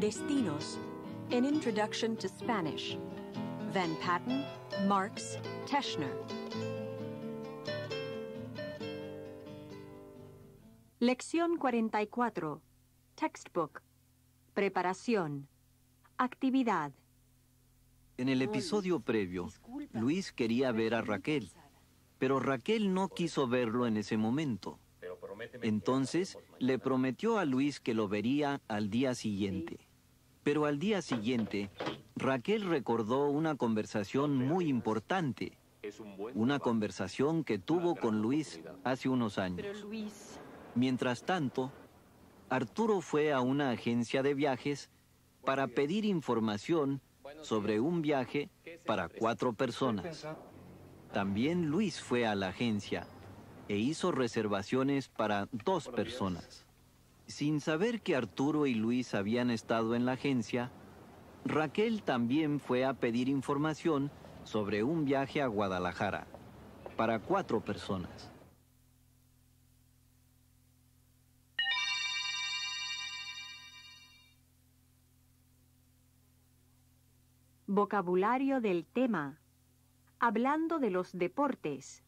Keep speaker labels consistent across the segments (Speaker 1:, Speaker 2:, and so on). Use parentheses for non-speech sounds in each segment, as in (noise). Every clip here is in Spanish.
Speaker 1: Destinos, An Introduction to Spanish, Van Patten, Marx, Teschner. Lección 44. Textbook. Preparación. Actividad.
Speaker 2: En el episodio previo, Luis quería ver a Raquel, pero Raquel no quiso verlo en ese momento. Entonces le prometió a Luis que lo vería al día siguiente. Pero al día siguiente, Raquel recordó una conversación muy importante, una conversación que tuvo con Luis hace unos años. Mientras tanto, Arturo fue a una agencia de viajes para pedir información sobre un viaje para cuatro personas. También Luis fue a la agencia e hizo reservaciones para dos personas. Sin saber que Arturo y Luis habían estado en la agencia, Raquel también fue a pedir información sobre un viaje a Guadalajara para cuatro personas.
Speaker 1: Vocabulario del tema. Hablando de los deportes.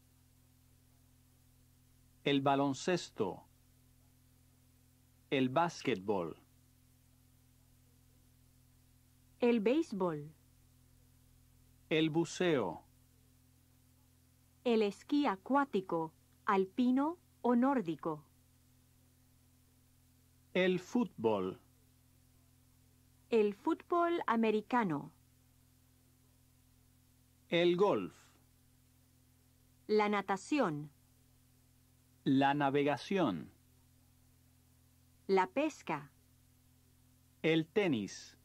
Speaker 3: El baloncesto. El básquetbol.
Speaker 1: El béisbol.
Speaker 3: El buceo.
Speaker 1: El esquí acuático, alpino o nórdico.
Speaker 3: El fútbol.
Speaker 1: El fútbol americano.
Speaker 3: El golf.
Speaker 1: La natación.
Speaker 3: La navegación.
Speaker 1: La pesca.
Speaker 3: El tenis.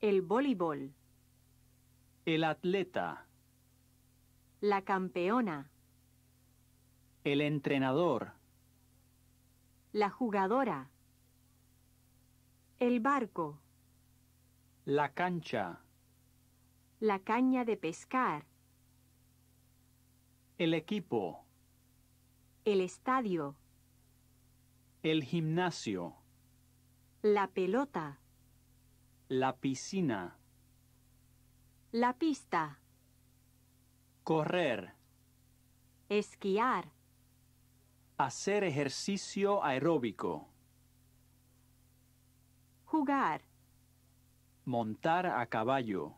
Speaker 1: El voleibol.
Speaker 3: El atleta.
Speaker 1: La campeona.
Speaker 3: El entrenador.
Speaker 1: La jugadora. El barco.
Speaker 3: La cancha.
Speaker 1: La caña de pescar.
Speaker 3: El equipo.
Speaker 1: El estadio.
Speaker 3: El gimnasio.
Speaker 1: La pelota.
Speaker 3: La piscina.
Speaker 1: La pista.
Speaker 3: Correr.
Speaker 1: Esquiar.
Speaker 3: Hacer ejercicio aeróbico. Jugar. Montar a caballo.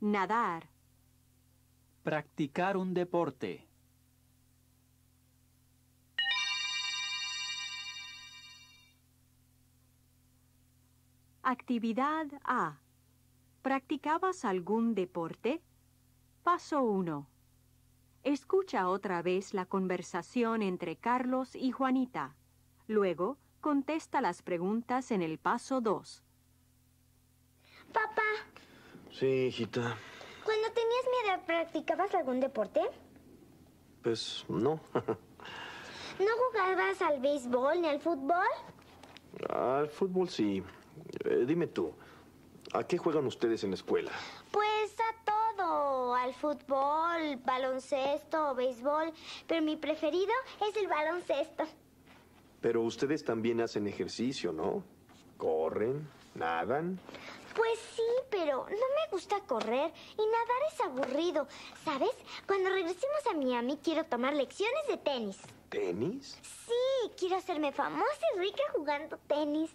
Speaker 1: Nadar.
Speaker 3: Practicar un deporte.
Speaker 1: Actividad A. ¿Practicabas algún deporte? Paso 1. Escucha otra vez la conversación entre Carlos y Juanita. Luego, contesta las preguntas en el paso 2.
Speaker 3: Papá. Sí, hijita. Cuando
Speaker 2: tenías mi edad, ¿practicabas algún deporte? Pues no. (laughs) ¿No jugabas al béisbol ni al fútbol? Al fútbol sí. Eh, dime tú, ¿a qué juegan ustedes en la escuela? Pues a todo, al fútbol, baloncesto, béisbol, pero mi preferido es el baloncesto.
Speaker 3: Pero ustedes también hacen ejercicio, ¿no? ¿Corren? ¿Nadan?
Speaker 2: Pues sí, pero no me gusta correr y nadar es aburrido. ¿Sabes? Cuando regresemos a Miami quiero tomar lecciones de tenis.
Speaker 3: ¿Tenis?
Speaker 2: Sí, quiero hacerme famosa y rica jugando tenis.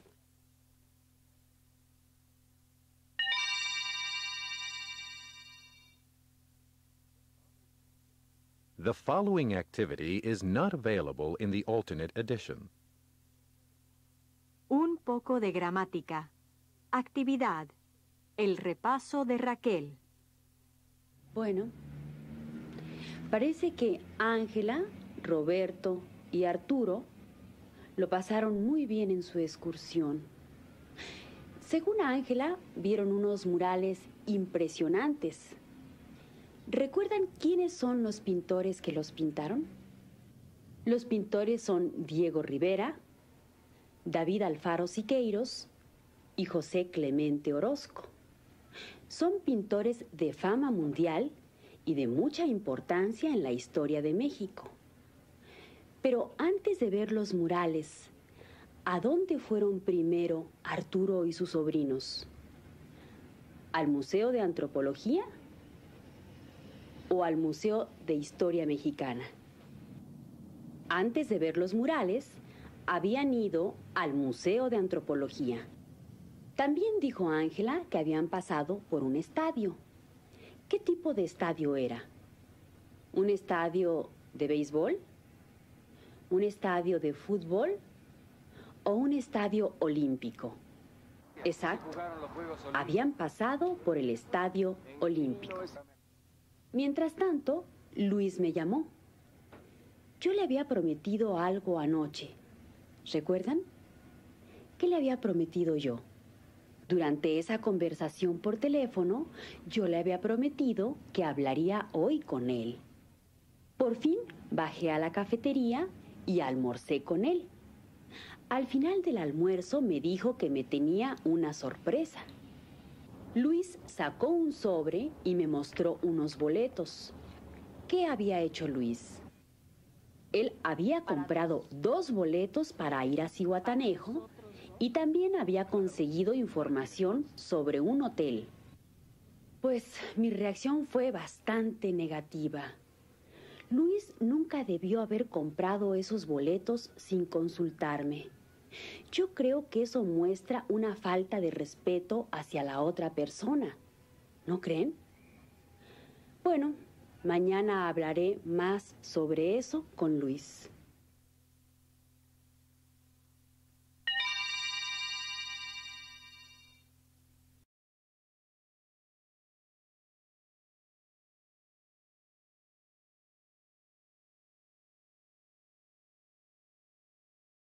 Speaker 3: The following activity is not available in the alternate edition.
Speaker 1: Un poco de gramática.
Speaker 4: Actividad. El repaso de Raquel. Bueno, parece que Ángela, Roberto y Arturo lo pasaron muy bien en su excursión. Según Ángela, vieron unos murales impresionantes ¿Recuerdan quiénes son los pintores que los pintaron? Los pintores son Diego Rivera, David Alfaro Siqueiros y José Clemente Orozco. Son pintores de fama mundial y de mucha importancia en la historia de México. Pero antes de ver los murales, ¿a dónde fueron primero Arturo y sus sobrinos? ¿Al Museo de Antropología? o al Museo de Historia Mexicana. Antes de ver los murales, habían ido al Museo de Antropología. También dijo Ángela que habían pasado por un estadio. ¿Qué tipo de estadio era? ¿Un estadio de béisbol? ¿Un estadio de fútbol? ¿O un estadio olímpico? Exacto. Habían pasado por el estadio olímpico. Mientras tanto, Luis me llamó. Yo le había prometido algo anoche. ¿Recuerdan? ¿Qué le había prometido yo? Durante esa conversación por teléfono, yo le había prometido que hablaría hoy con él. Por fin bajé a la cafetería y almorcé con él. Al final del almuerzo me dijo que me tenía una sorpresa. Luis sacó un sobre y me mostró unos boletos. ¿Qué había hecho Luis? Él había comprado dos boletos para ir a Cihuatanejo y también había conseguido información sobre un hotel. Pues mi reacción fue bastante negativa. Luis nunca debió haber comprado esos boletos sin consultarme. Yo creo que eso muestra una falta de respeto hacia la otra persona. ¿No creen? Bueno, mañana hablaré más sobre eso con Luis.